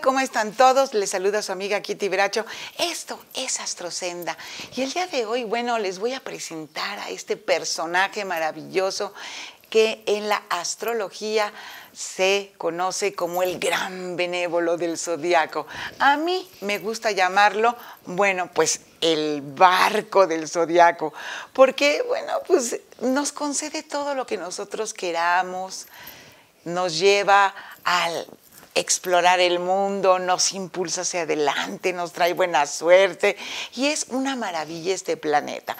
¿cómo están todos? Les saluda su amiga Kitty Bracho. Esto es Astrocenda. Y el día de hoy, bueno, les voy a presentar a este personaje maravilloso que en la astrología se conoce como el gran benévolo del zodiaco. A mí me gusta llamarlo, bueno, pues el barco del zodiaco, porque, bueno, pues nos concede todo lo que nosotros queramos, nos lleva al explorar el mundo, nos impulsa hacia adelante, nos trae buena suerte y es una maravilla este planeta.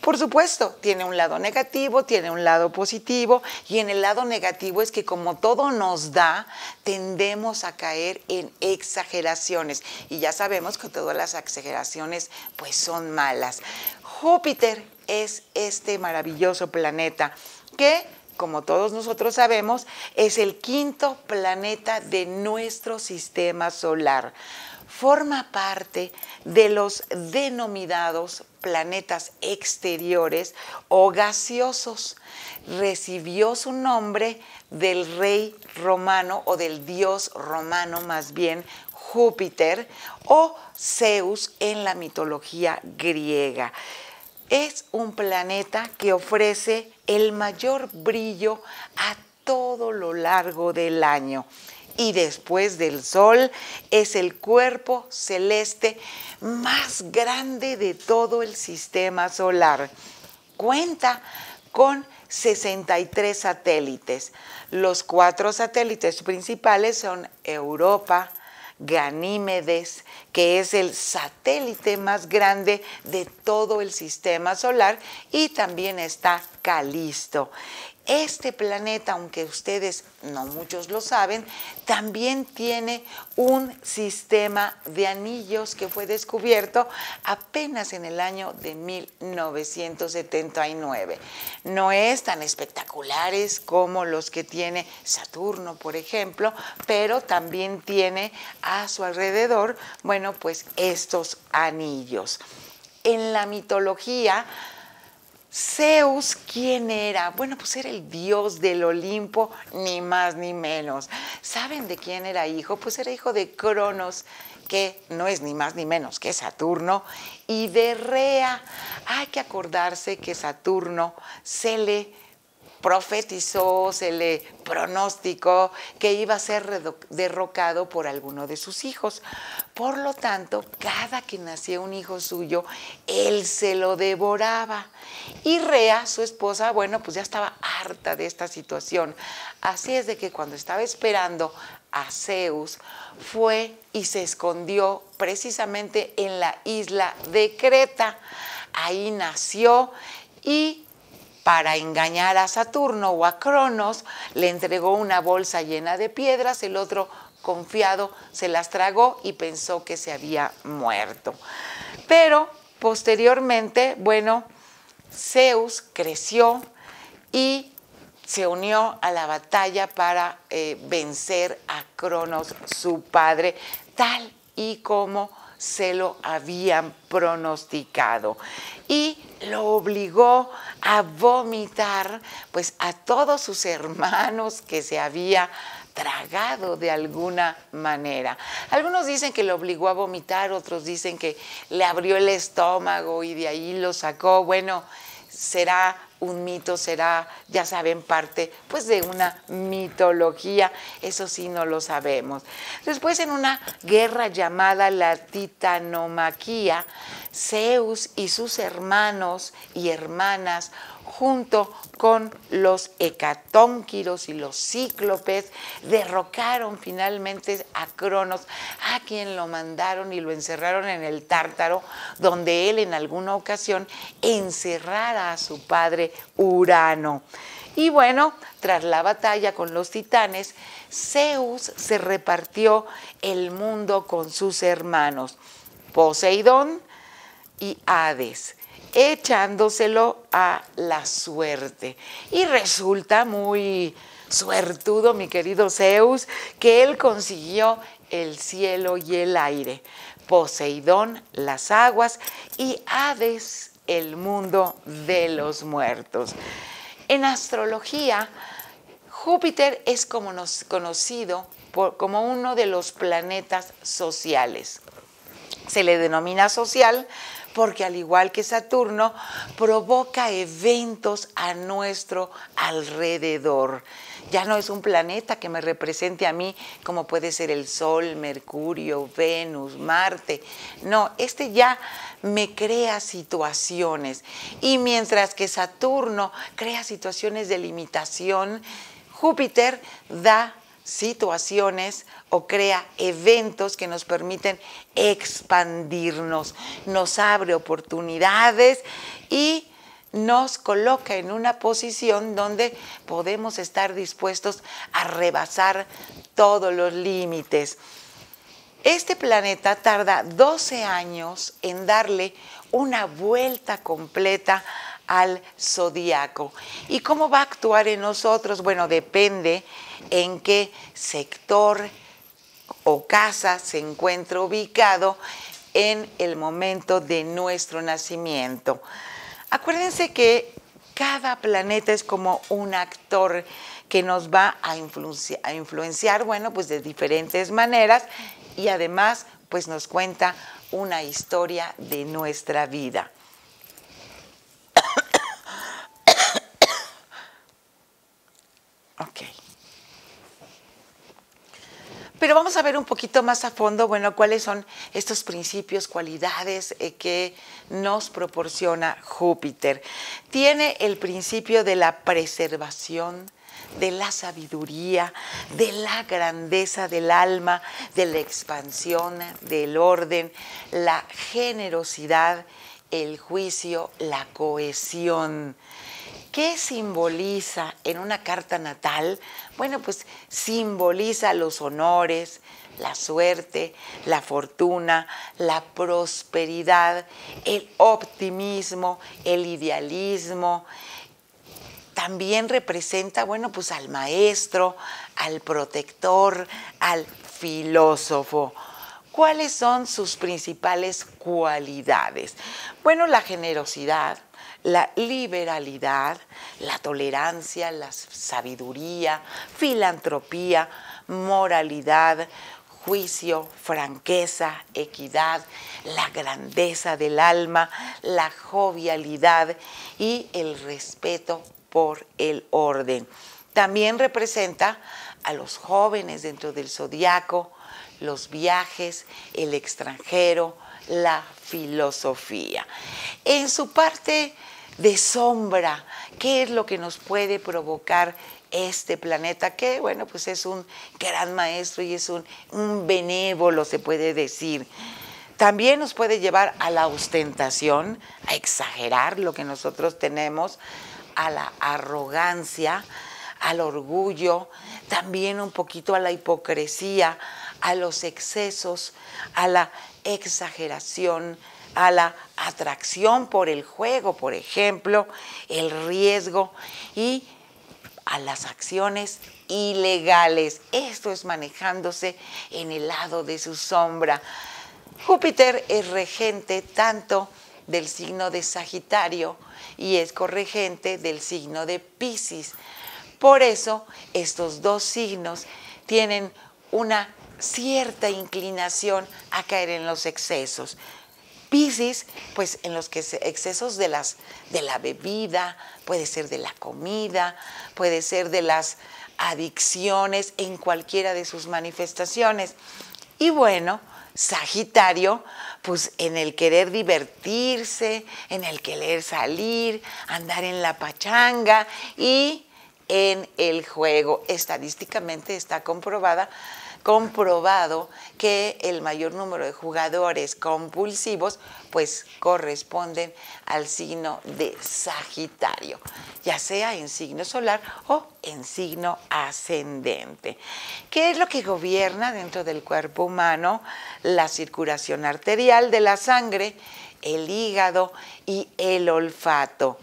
Por supuesto, tiene un lado negativo, tiene un lado positivo y en el lado negativo es que como todo nos da, tendemos a caer en exageraciones y ya sabemos que todas las exageraciones pues son malas. Júpiter es este maravilloso planeta que como todos nosotros sabemos, es el quinto planeta de nuestro sistema solar. Forma parte de los denominados planetas exteriores o gaseosos. Recibió su nombre del rey romano o del dios romano más bien, Júpiter o Zeus en la mitología griega. Es un planeta que ofrece el mayor brillo a todo lo largo del año. Y después del Sol es el cuerpo celeste más grande de todo el sistema solar. Cuenta con 63 satélites. Los cuatro satélites principales son Europa, Ganímedes, que es el satélite más grande de todo el sistema solar, y también está Calisto. Este planeta, aunque ustedes no muchos lo saben, también tiene un sistema de anillos que fue descubierto apenas en el año de 1979. No es tan espectaculares como los que tiene Saturno, por ejemplo, pero también tiene a su alrededor, bueno, pues estos anillos. En la mitología, Zeus, ¿quién era? Bueno, pues era el dios del Olimpo, ni más ni menos. ¿Saben de quién era hijo? Pues era hijo de Cronos, que no es ni más ni menos que Saturno, y de Rea. Hay que acordarse que Saturno se le profetizó, se le pronosticó que iba a ser derrocado por alguno de sus hijos. Por lo tanto, cada que nacía un hijo suyo, él se lo devoraba. Y Rea, su esposa, bueno, pues ya estaba harta de esta situación. Así es de que cuando estaba esperando a Zeus, fue y se escondió precisamente en la isla de Creta. Ahí nació y para engañar a Saturno o a Cronos, le entregó una bolsa llena de piedras, el otro confiado se las tragó y pensó que se había muerto. Pero posteriormente, bueno, Zeus creció y se unió a la batalla para eh, vencer a Cronos, su padre, tal y como se lo habían pronosticado y lo obligó a vomitar pues a todos sus hermanos que se había tragado de alguna manera. Algunos dicen que lo obligó a vomitar, otros dicen que le abrió el estómago y de ahí lo sacó. Bueno, será un mito será, ya saben, parte pues de una mitología, eso sí no lo sabemos. Después en una guerra llamada la titanomaquía, Zeus y sus hermanos y hermanas junto con los hecatónquiros y los cíclopes, derrocaron finalmente a Cronos, a quien lo mandaron y lo encerraron en el Tártaro, donde él en alguna ocasión encerrara a su padre Urano. Y bueno, tras la batalla con los titanes, Zeus se repartió el mundo con sus hermanos, Poseidón y Hades echándoselo a la suerte. Y resulta muy suertudo, mi querido Zeus, que él consiguió el cielo y el aire, Poseidón las aguas y Hades el mundo de los muertos. En astrología, Júpiter es como conocido como uno de los planetas sociales. Se le denomina social porque al igual que Saturno, provoca eventos a nuestro alrededor. Ya no es un planeta que me represente a mí como puede ser el Sol, Mercurio, Venus, Marte. No, este ya me crea situaciones. Y mientras que Saturno crea situaciones de limitación, Júpiter da situaciones o crea eventos que nos permiten expandirnos, nos abre oportunidades y nos coloca en una posición donde podemos estar dispuestos a rebasar todos los límites. Este planeta tarda 12 años en darle una vuelta completa al zodiaco. ¿Y cómo va a actuar en nosotros? Bueno, depende en qué sector o casa se encuentra ubicado en el momento de nuestro nacimiento. Acuérdense que cada planeta es como un actor que nos va a influenciar, a influenciar, bueno, pues de diferentes maneras y además pues nos cuenta una historia de nuestra vida. Ok. Pero vamos a ver un poquito más a fondo, bueno, cuáles son estos principios, cualidades eh, que nos proporciona Júpiter. Tiene el principio de la preservación, de la sabiduría, de la grandeza del alma, de la expansión, del orden, la generosidad, el juicio, la cohesión. ¿Qué simboliza en una carta natal? Bueno, pues simboliza los honores, la suerte, la fortuna, la prosperidad, el optimismo, el idealismo. También representa, bueno, pues al maestro, al protector, al filósofo. ¿Cuáles son sus principales cualidades? Bueno, la generosidad, la liberalidad, la tolerancia, la sabiduría, filantropía, moralidad, juicio, franqueza, equidad, la grandeza del alma, la jovialidad y el respeto por el orden. También representa a los jóvenes dentro del zodiaco, los viajes, el extranjero, la filosofía. En su parte de sombra. ¿Qué es lo que nos puede provocar este planeta? Que, bueno, pues es un gran maestro y es un, un benévolo, se puede decir. También nos puede llevar a la ostentación, a exagerar lo que nosotros tenemos, a la arrogancia, al orgullo, también un poquito a la hipocresía, a los excesos, a la exageración, a la atracción por el juego, por ejemplo, el riesgo y a las acciones ilegales. Esto es manejándose en el lado de su sombra. Júpiter es regente tanto del signo de Sagitario y es corregente del signo de Pisces. Por eso estos dos signos tienen una cierta inclinación a caer en los excesos pues en los que excesos de, las, de la bebida, puede ser de la comida, puede ser de las adicciones en cualquiera de sus manifestaciones. Y bueno, Sagitario, pues en el querer divertirse, en el querer salir, andar en la pachanga y en el juego. Estadísticamente está comprobada comprobado que el mayor número de jugadores compulsivos pues corresponden al signo de Sagitario, ya sea en signo solar o en signo ascendente. ¿Qué es lo que gobierna dentro del cuerpo humano? La circulación arterial de la sangre, el hígado y el olfato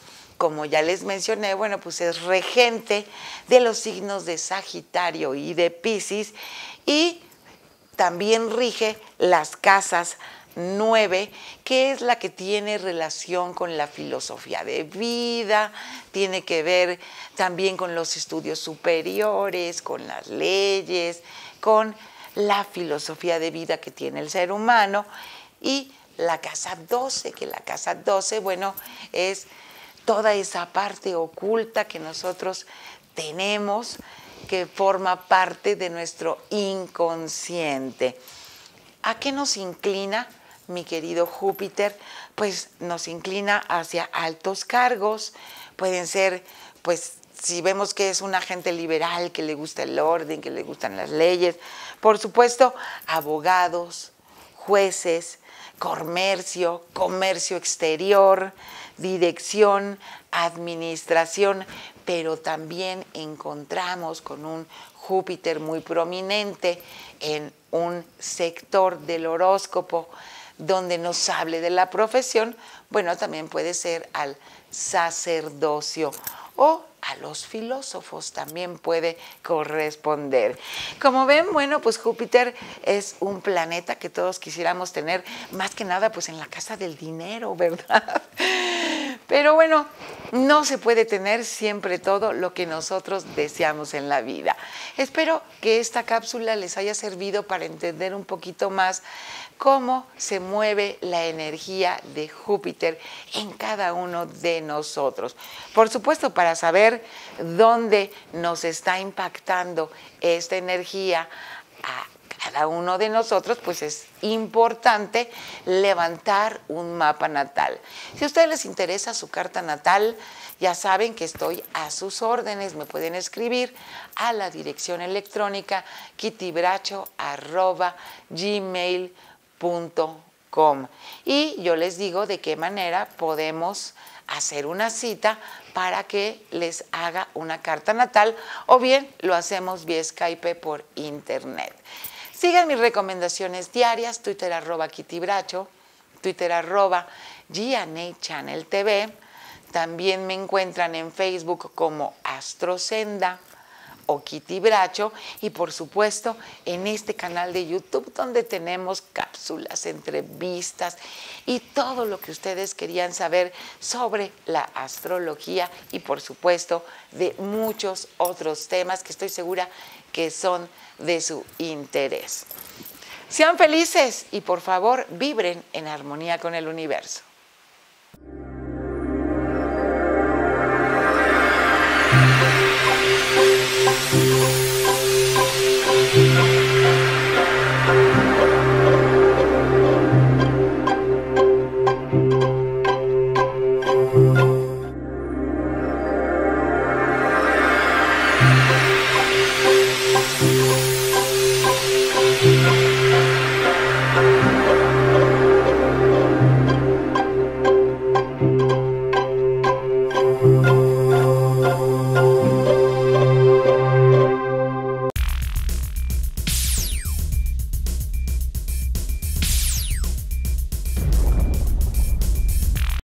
como ya les mencioné, bueno, pues es regente de los signos de Sagitario y de Pisces y también rige las casas 9, que es la que tiene relación con la filosofía de vida, tiene que ver también con los estudios superiores, con las leyes, con la filosofía de vida que tiene el ser humano y la casa 12, que la casa 12, bueno, es toda esa parte oculta que nosotros tenemos, que forma parte de nuestro inconsciente. ¿A qué nos inclina, mi querido Júpiter? Pues nos inclina hacia altos cargos, pueden ser, pues, si vemos que es un agente liberal, que le gusta el orden, que le gustan las leyes, por supuesto, abogados, jueces, comercio, comercio exterior, dirección, administración, pero también encontramos con un Júpiter muy prominente en un sector del horóscopo donde nos hable de la profesión, bueno, también puede ser al sacerdocio o a los filósofos también puede corresponder. Como ven, bueno, pues Júpiter es un planeta que todos quisiéramos tener, más que nada pues en la casa del dinero, ¿verdad? Pero bueno, no se puede tener siempre todo lo que nosotros deseamos en la vida. Espero que esta cápsula les haya servido para entender un poquito más cómo se mueve la energía de Júpiter en cada uno de nosotros. Por supuesto, para saber dónde nos está impactando esta energía a cada uno de nosotros, pues es importante levantar un mapa natal. Si a ustedes les interesa su carta natal, ya saben que estoy a sus órdenes, me pueden escribir a la dirección electrónica gmail.com Y yo les digo de qué manera podemos hacer una cita para que les haga una carta natal o bien lo hacemos vía Skype por internet. Sigan mis recomendaciones diarias, Twitter arroba Kitty Bracho, Twitter arroba GNA TV. También me encuentran en Facebook como Astrocenda o Kitty Bracho y por supuesto en este canal de YouTube donde tenemos cápsulas, entrevistas y todo lo que ustedes querían saber sobre la astrología y por supuesto de muchos otros temas que estoy segura que son de su interés. Sean felices y por favor vibren en armonía con el universo.